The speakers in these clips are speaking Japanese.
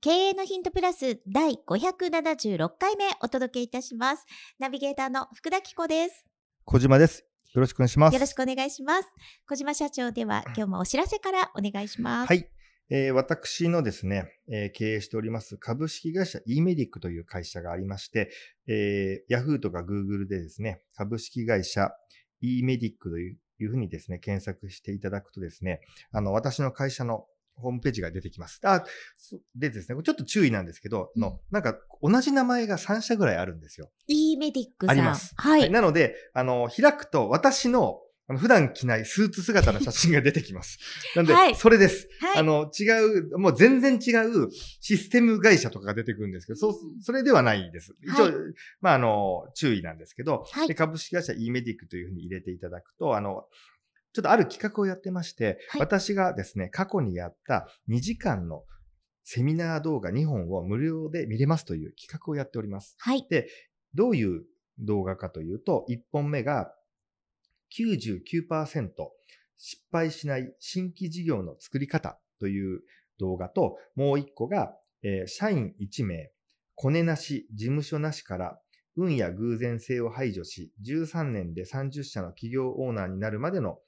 経営のヒントプラス第576回目お届けいたします。ナビゲーターの福田紀子です。小島です。よろしくお願いします。よろしくお願いします。小島社長では 今日もお知らせからお願いします。はい。えー、私のですね、えー、経営しております株式会社 e メディックという会社がありまして、えー、Yahoo とか Google でですね、株式会社 e メディックといういうふうにですね、検索していただくとですね、あの、私の会社のホームページが出てきます。あ、でですね、ちょっと注意なんですけど、うん、の、なんか同じ名前が3社ぐらいあるんですよ。e メディックさん。あります。はい。なので、あの、開くと私のあの普段着ないスーツ姿の写真が出てきます。なんで、はい、それです、はい、あの、違う、もう全然違うシステム会社とかが出てくるんですけど、そう、それではないです。一応、はい、まあ、あの、注意なんですけど、で株式会社 e メディックというふうに入れていただくと、あの、ちょっとある企画をやってまして、はい、私がですね、過去にやった2時間のセミナー動画2本を無料で見れますという企画をやっております。はい。で、どういう動画かというと、1本目が99%失敗しない新規事業の作り方という動画と、もう1個が、えー、社員1名、コネなし、事務所なしから運や偶然性を排除し、13年で30社の企業オーナーになるまでの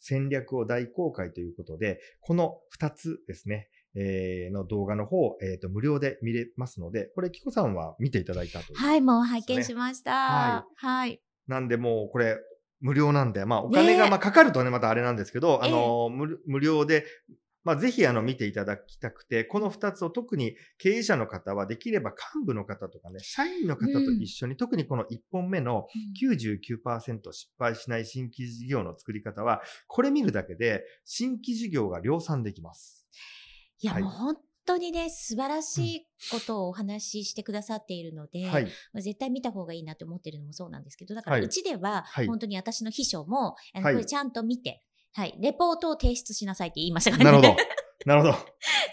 戦略を大公開ということで、この2つですね、えー、の動画の方、えー、と無料で見れますので、これ、キコさんは見ていただいたという、ね、はい、もう拝見しました。はい。はい、なんで、もうこれ、無料なんで、まあ、お金がまあかかるとね、またあれなんですけど、あの無料でまあ、ぜひあの見ていただきたくて、この2つを特に経営者の方はできれば幹部の方とかね、社員の方と一緒に、特にこの1本目の99%失敗しない新規事業の作り方は、これ見るだけで新規事業が量産できます。いや、もう本当にね、素晴らしいことをお話ししてくださっているので、はい、絶対見た方がいいなと思ってるのもそうなんですけど、だからうちでは本当に私の秘書も、はい、これちゃんと見て、はい、レポートを提出しなさいって言いましたからね。なるほど。なるほど。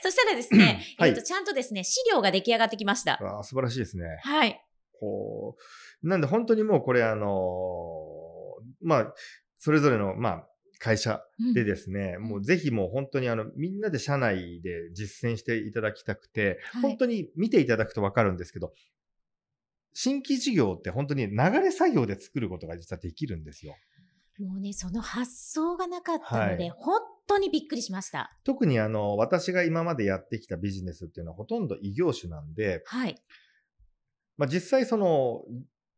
そしたらですね、はい、えっと、ちゃんとですね、資料が出来上がってきました。あ素晴らしいですね。はい。こう、なんで本当にもうこれあのー、まあ、それぞれの、まあ、会社でですね、うん、もうぜひもう本当にあの、みんなで社内で実践していただきたくて、はい、本当に見ていただくとわかるんですけど、新規事業って本当に流れ作業で作ることが実はできるんですよ。もうね、その発想がなかったので、はい、本当にびっくりしました。特にあの、私が今までやってきたビジネスっていうのはほとんど異業種なんで、はい。まあ実際その、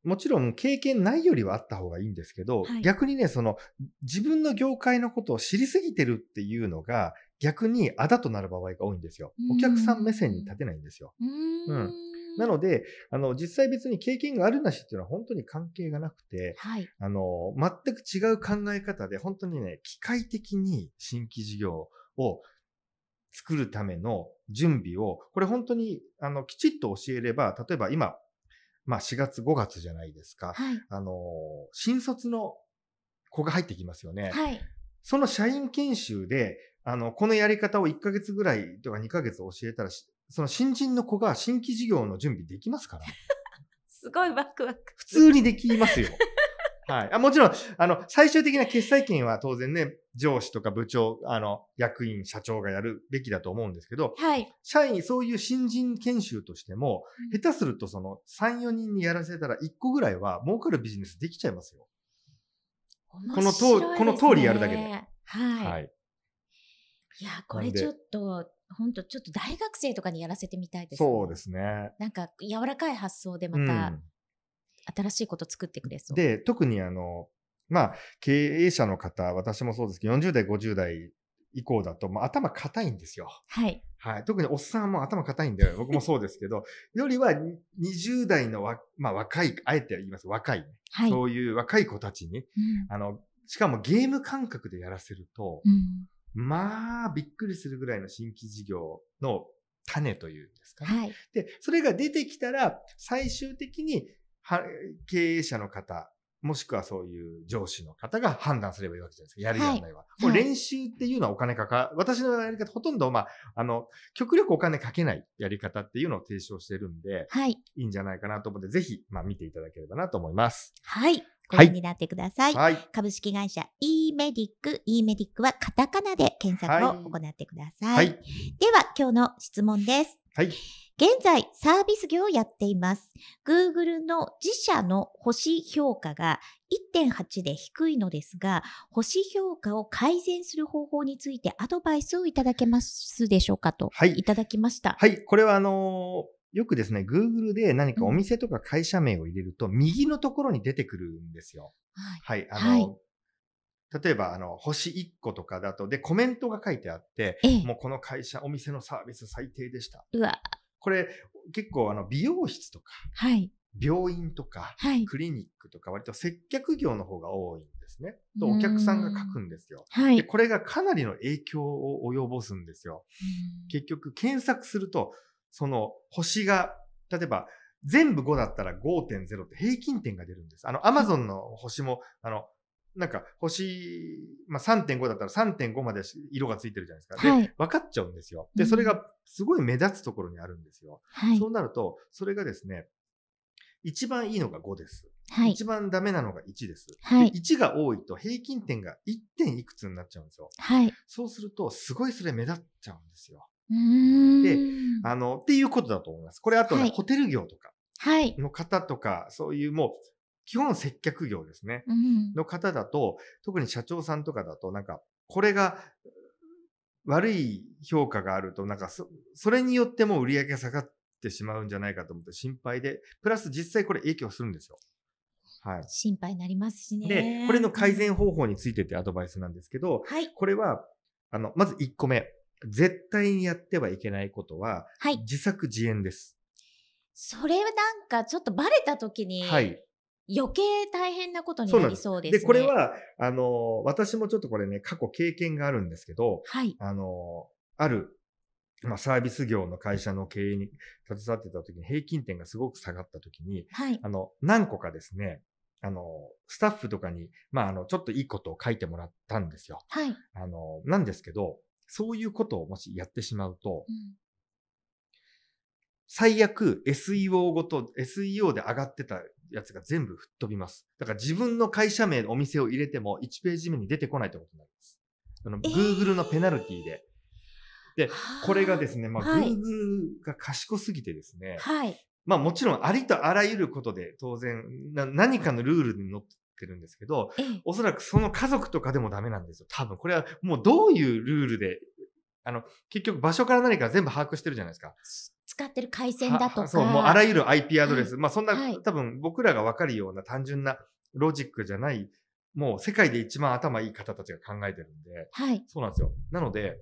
もちろん経験ないよりはあった方がいいんですけど、はい、逆にね、その自分の業界のことを知りすぎてるっていうのが逆にあだとなる場合が多いんですよ。お客さん目線に立てないんですよ。うん。なので、あの、実際別に経験があるなしっていうのは本当に関係がなくて、はい、あの、全く違う考え方で、本当にね、機械的に新規事業を作るための準備を、これ本当に、あの、きちっと教えれば、例えば今、まあ4月5月じゃないですか。はい、あの、新卒の子が入ってきますよね。はい、その社員研修で、あの、このやり方を1ヶ月ぐらいとか2ヶ月教えたら、その新人の子が新規事業の準備できますから。すごいワクワク。普通にできますよ。はい。あもちろん、あの、最終的な決済権は当然ね、上司とか部長、あの、役員、社長がやるべきだと思うんですけど、はい。社員、そういう新人研修としても、うん、下手するとその3、4人にやらせたら1個ぐらいは儲かるビジネスできちゃいますよ。すね、このと、この通りやるだけで。はい、はいいや、これちょっと、本当ちょっと大学生とかにやらせてみたいです、ね、そうですね。なんか柔らかい発想でまた、新しいこと作ってくれそう。うん、で、特にあの、まあ、経営者の方、私もそうですけど、40代、50代以降だと、まあ、頭固いんですよ。はい。はい。特におっさんも頭固いんで、僕もそうですけど、よりは20代のわ、まあ、若い、あえて言います、若い、はい。そういう若い子たちに、うん、あの、しかもゲーム感覚でやらせると、うんまあ、びっくりするぐらいの新規事業の種というんですかね。はい、で、それが出てきたら、最終的には経営者の方、もしくはそういう上司の方が判断すればいいわけじゃないですか。やるやらないは。はい練習っていうのはお金かか、私のやり方、ほとんど、まあ、あの、極力お金かけないやり方っていうのを提唱してるんで、はい。いいんじゃないかなと思って、ぜひ、まあ、見ていただければなと思います。はい。ご覧になってください。はい、株式会社 e メディック、e メディックはカタカナで検索を行ってください。はい、では、今日の質問です。はい。現在、サービス業をやっています。Google の自社の星評価が1.8で低いのですが、星評価を改善する方法についてアドバイスをいただけますでしょうかと。はい。いただきました。はい。これは、あのーよくですね、Google で何かお店とか会社名を入れると、右のところに出てくるんですよ。はい。はい、あの、はい、例えばあの星1個とかだとでコメントが書いてあって、ええ、もうこの会社お店のサービス最低でしたうわこれ結構あの美容室とか、はい、病院とか、はい、クリニックとか割と接客業の方が多いんですねとお客さんが書くんですよ、はい、でこれがかなりの影響を及ぼすんですよ結局検索するとその星が例えば全部5だったら5.0って平均点が出るんです。あの、アマゾンの星も、あの、なんか星、まあ、3.5だったら3.5まで色がついてるじゃないですか。で、はい、分かっちゃうんですよ。で、それがすごい目立つところにあるんですよ。はい、そうなると、それがですね、一番いいのが5です。はい、一番ダメなのが1です、はい、1が多いと平均点が 1. 点いくつになっちゃうんですよ。はい、そうすると、すごいそれ目立っちゃうんですよ。で、あの、っていうことだと思います。これあとね、はい、ホテル業とかの方とか、そういうもう、基本接客業ですね、うん、の方だと、特に社長さんとかだと、なんか、これが悪い評価があると、なんかそ、それによっても売り上げが下がってしまうんじゃないかと思って心配で、プラス実際これ影響するんですよ。はい。心配になりますしね。で、これの改善方法についてってアドバイスなんですけど、はい。これは、あの、まず1個目。絶対にやってはいけないことは、はい。自作自演です。それなんかちょっとバレた時に、はい。余計大変なことになりそうです、ね、でこれは、あの、私もちょっとこれね、過去経験があるんですけど、はい。あの、ある、まあ、サービス業の会社の経営に携わってた時に平均点がすごく下がった時に、はい。あの、何個かですね、あの、スタッフとかに、まあ、あの、ちょっといいことを書いてもらったんですよ。はい。あの、なんですけど、そういうことをもしやってしまうと、うん、最悪 SEO ごと、SEO で上がってたやつが全部吹っ飛びます。だから自分の会社名、お店を入れても1ページ目に出てこないってことになります。の、Google のペナルティで。で、これがですね、まあ、Google が賢すぎてですね、はい、まあもちろんありとあらゆることで当然何かのルールに乗ってるんですけど、おそらくその家族とかでもダメなんですよ。多分これはもうどういうルールで、あの、結局場所から何か全部把握してるじゃないですか。使ってる回線だとか。そう、もうあらゆる IP アドレス。はい、まあそんな、はい、多分僕らがわかるような単純なロジックじゃない、もう世界で一番頭いい方たちが考えてるんで、はい。そうなんですよ。なので、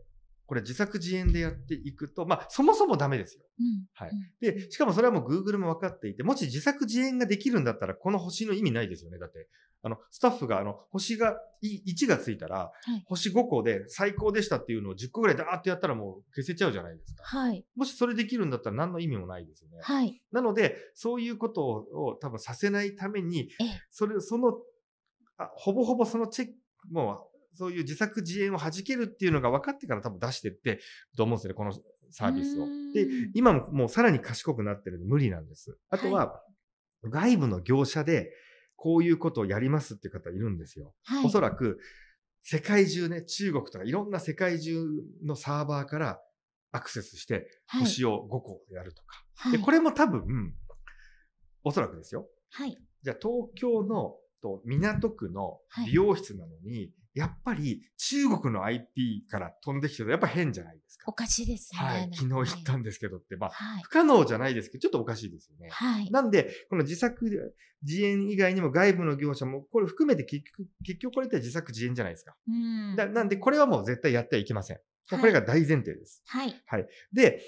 これ自作自演でやっていくと、まあそもそもダメですよ。うん、はい。で、しかもそれはもう Google も分かっていて、もし自作自演ができるんだったら、この星の意味ないですよね。だって、あの、スタッフが、あの、星が、1がついたら、はい、星5個で最高でしたっていうのを10個ぐらいダーってやったらもう消せちゃうじゃないですか。はい。もしそれできるんだったら何の意味もないですよね。はい。なので、そういうことを多分させないために、それ、その、あほぼほぼそのチェック、もう、そういう自作自演を弾けるっていうのが分かってから多分出してってと思うんですよね、このサービスを。で、今ももうさらに賢くなってるんで無理なんです。あとは、はい、外部の業者で、こういうことをやりますっていう方いるんですよ。はい、おそらく、世界中ね、中国とかいろんな世界中のサーバーからアクセスして、星を5個やるとか。はい、で、これも多分、おそらくですよ。はい。じゃあ、東京のと港区の美容室なのに、やっぱり中国の IP から飛んできてるとやっぱ変じゃないですか。おかしいですね。はい。昨日言ったんですけどって、まあ、はい、不可能じゃないですけど、ちょっとおかしいですよね。はい。なんで、この自作自演以外にも外部の業者も、これ含めて結局、結局これって自作自演じゃないですか。うん。だなんで、これはもう絶対やってはいけません。これが大前提です。はい。はい。で、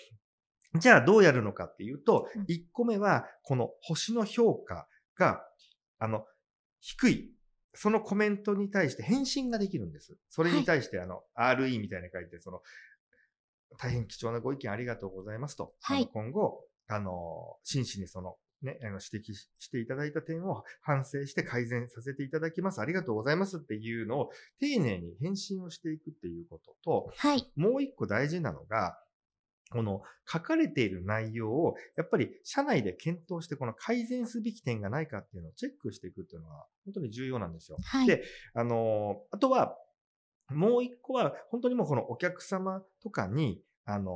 じゃあどうやるのかっていうと、1個目は、この星の評価が、あの、低いそのコメントに対して返信ができるんです。それに対して、あの、RE みたいな書いて、その、大変貴重なご意見ありがとうございますと、はい、今後、あの、真摯にその、ね、あの指摘していただいた点を反省して改善させていただきます。ありがとうございますっていうのを丁寧に返信をしていくっていうことと、はい、もう一個大事なのが、この書かれている内容を、やっぱり社内で検討して、この改善すべき点がないかっていうのをチェックしていくっていうのは、本当に重要なんですよ。はい、で、あの、あとは、もう一個は、本当にもうこのお客様とかに、あの、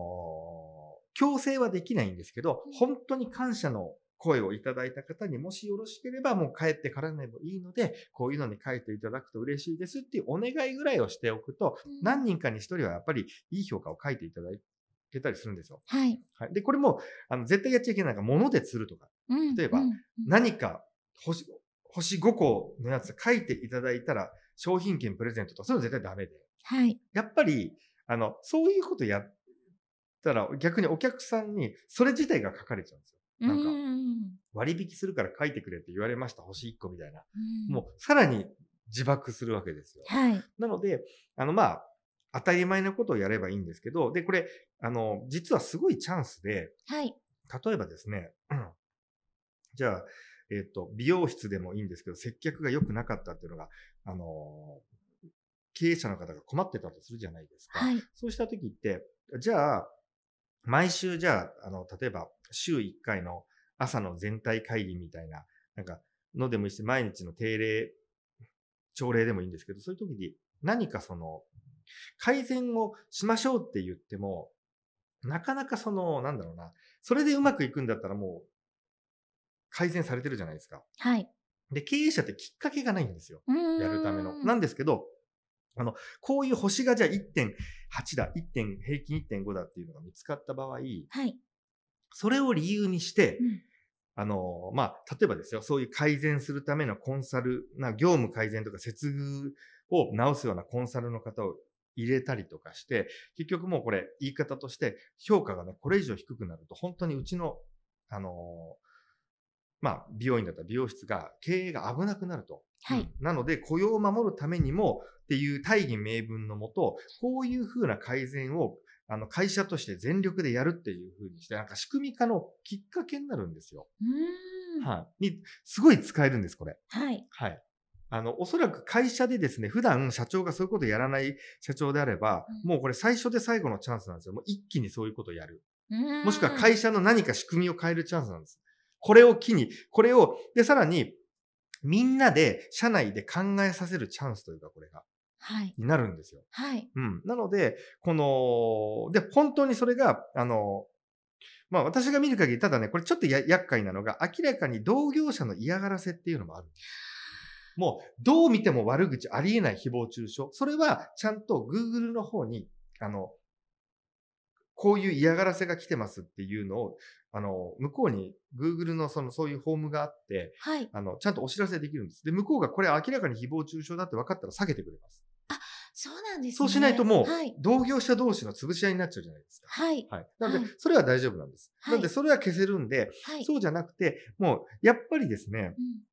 強制はできないんですけど、本当に感謝の声をいただいた方にもしよろしければもう帰ってからでもいいので、こういうのに書いていただくと嬉しいですっていうお願いぐらいをしておくと、何人かに1人はやっぱりいい評価を書いていただいけたりするんですよ。はい。はい、で、これも、あの、絶対やっちゃいけないのが、物で釣るとか。うん、例えば、うん、何か星、星5個のやつ書いていただいたら、商品券プレゼントとか、そういうの絶対ダメで。はい。やっぱり、あの、そういうことやったら、逆にお客さんに、それ自体が書かれちゃうんですよ。なんか、割引するから書いてくれって言われました、星1個みたいな。うん、もう、さらに自爆するわけですよ。はい。なので、あの、まあ、当たり前のことをやればいいんですけど、で、これ、あの、実はすごいチャンスで、はい。例えばですね、うん、じゃあ、えっ、ー、と、美容室でもいいんですけど、接客が良くなかったっていうのが、あのー、経営者の方が困ってたとするじゃないですか。はい、そうした時って、じゃあ、毎週じゃあ、あの、例えば、週1回の朝の全体会議みたいな、なんか、のでもいいし、毎日の定例、朝礼でもいいんですけど、そういう時に何かその、改善をしましょうって言っても、なかなかその、なんだろうな、それでうまくいくんだったらもう、改善されてるじゃないですか。はい。で、経営者ってきっかけがないんですよ。やるための。なんですけど、あの、こういう星がじゃあ1.8だ、1点、平均1.5だっていうのが見つかった場合、はい。それを理由にして、うんあの、まあ、例えばですよ、そういう改善するためのコンサル、な業務改善とか接遇を直すようなコンサルの方を入れたりとかして、結局もうこれ言い方として評価がね、これ以上低くなると本当にうちの、あのまあ、美容院だったら美容室が経営が危なくなると。はい。なので雇用を守るためにもっていう大義名分のもと、こういうふうな改善をあの会社として全力でやるっていうふうにして、なんか仕組み化のきっかけになるんですよ。うん。はい。に、すごい使えるんです、これ。はい。はい。あの、おそらく会社でですね、普段社長がそういうことをやらない社長であれば、うん、もうこれ最初で最後のチャンスなんですよ。もう一気にそういうことをやる。もしくは会社の何か仕組みを変えるチャンスなんです。これを機に、これを、で、さらに、みんなで社内で考えさせるチャンスというか、これが。はい。になるんですよ。はい。うん。なので、この、で、本当にそれが、あの、まあ私が見る限り、ただね、これちょっと厄介なのが、明らかに同業者の嫌がらせっていうのもあるんです。もう、どう見ても悪口ありえない誹謗中傷。それは、ちゃんと Google の方に、あの、こういう嫌がらせが来てますっていうのを、あの、向こうに Google のその、そういうフォームがあって、はい。あの、ちゃんとお知らせできるんです。で、向こうがこれ明らかに誹謗中傷だって分かったら下げてくれます。あ、そうなんですね。そうしないともう、同業者同士の潰し合いになっちゃうじゃないですか。はい。はい。なので、それは大丈夫なんです。はい、なので、それは消せるんで、はい、そうじゃなくて、もう、やっぱりですね、うん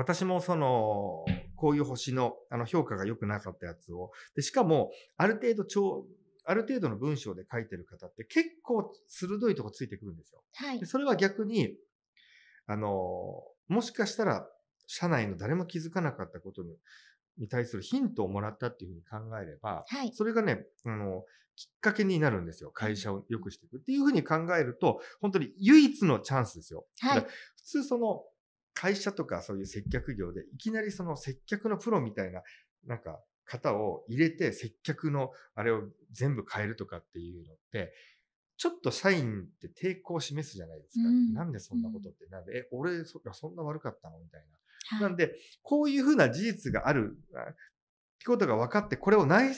私もその、こういう星のあの評価が良くなかったやつを、でしかも、ある程度超、ある程度の文章で書いてる方って結構鋭いとこついてくるんですよ。はい、それは逆に、あの、もしかしたら、社内の誰も気づかなかったことに、に対するヒントをもらったっていうふうに考えれば、はい、それがね、あの、きっかけになるんですよ。会社を良くしていくっていうふうに考えると、本当に唯一のチャンスですよ。はい、普通その、会社とかそういう接客業でいきなりその接客のプロみたいななんか方を入れて接客のあれを全部変えるとかっていうのってちょっと社員って抵抗を示すじゃないですか、うん、なんでそんなことって、なんでえ俺そそんな悪かったのみたいな、はい、なんでこういうふうな事実があるってことが分かってこれを直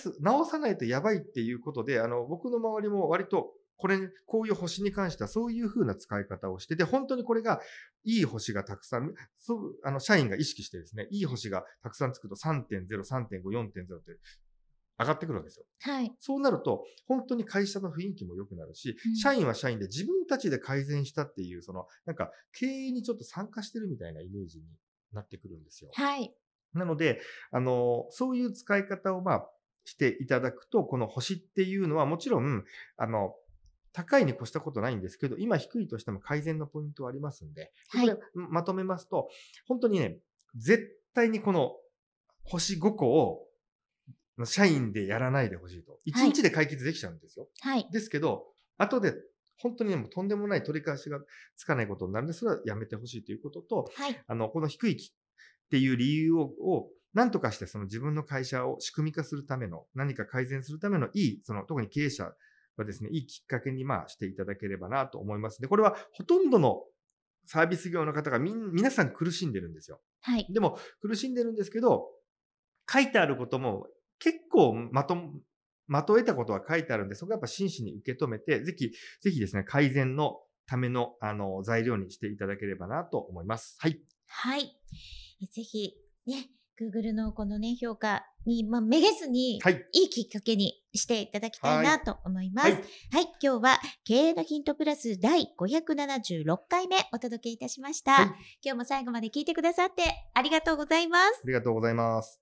さないとやばいっていうことであの僕の周りも割とこれ、こういう星に関してはそういう風な使い方をして、本当にこれがいい星がたくさん、そう、あの、社員が意識してですね、いい星がたくさんつくと3.0、3.5、4.0って上がってくるわけですよ。はい。そうなると、本当に会社の雰囲気も良くなるし、うん、社員は社員で自分たちで改善したっていう、その、なんか、経営にちょっと参加してるみたいなイメージになってくるんですよ。はい。なので、あの、そういう使い方を、まあ、していただくと、この星っていうのはもちろん、あの、高いに越したことないんですけど、今低いとしても改善のポイントはありますんで、まとめますと、本当にね、絶対にこの星5個を社員でやらないでほしいと。1日で解決できちゃうんですよ。はい、ですけど、後で本当にもうとんでもない取り返しがつかないことになるんで、すが、やめてほしいということと、はい、あの、この低いっていう理由を、を何とかしてその自分の会社を仕組み化するための、何か改善するためのいい、その特に経営者はですね、いいきっかけにまあしていただければなと思いますで、これはほとんどのサービス業の方がみ、皆さん苦しんでるんですよ。はい。でも、苦しんでるんですけど、書いてあることも結構まと、まとえたことは書いてあるんで、そこはやっぱ真摯に受け止めて、ぜひ、ぜひですね、改善のための、あの、材料にしていただければなと思います。はい。はい。ぜひ、ね、Google のこのね、評価に、まあ、めげずに、はい、いいきっかけにしていただきたいなと思います。はい、はい、今日は経営のヒントプラス第576回目お届けいたしました、はい、今日も最後まで聞いてくださってありがとうございます。ありがとうございます。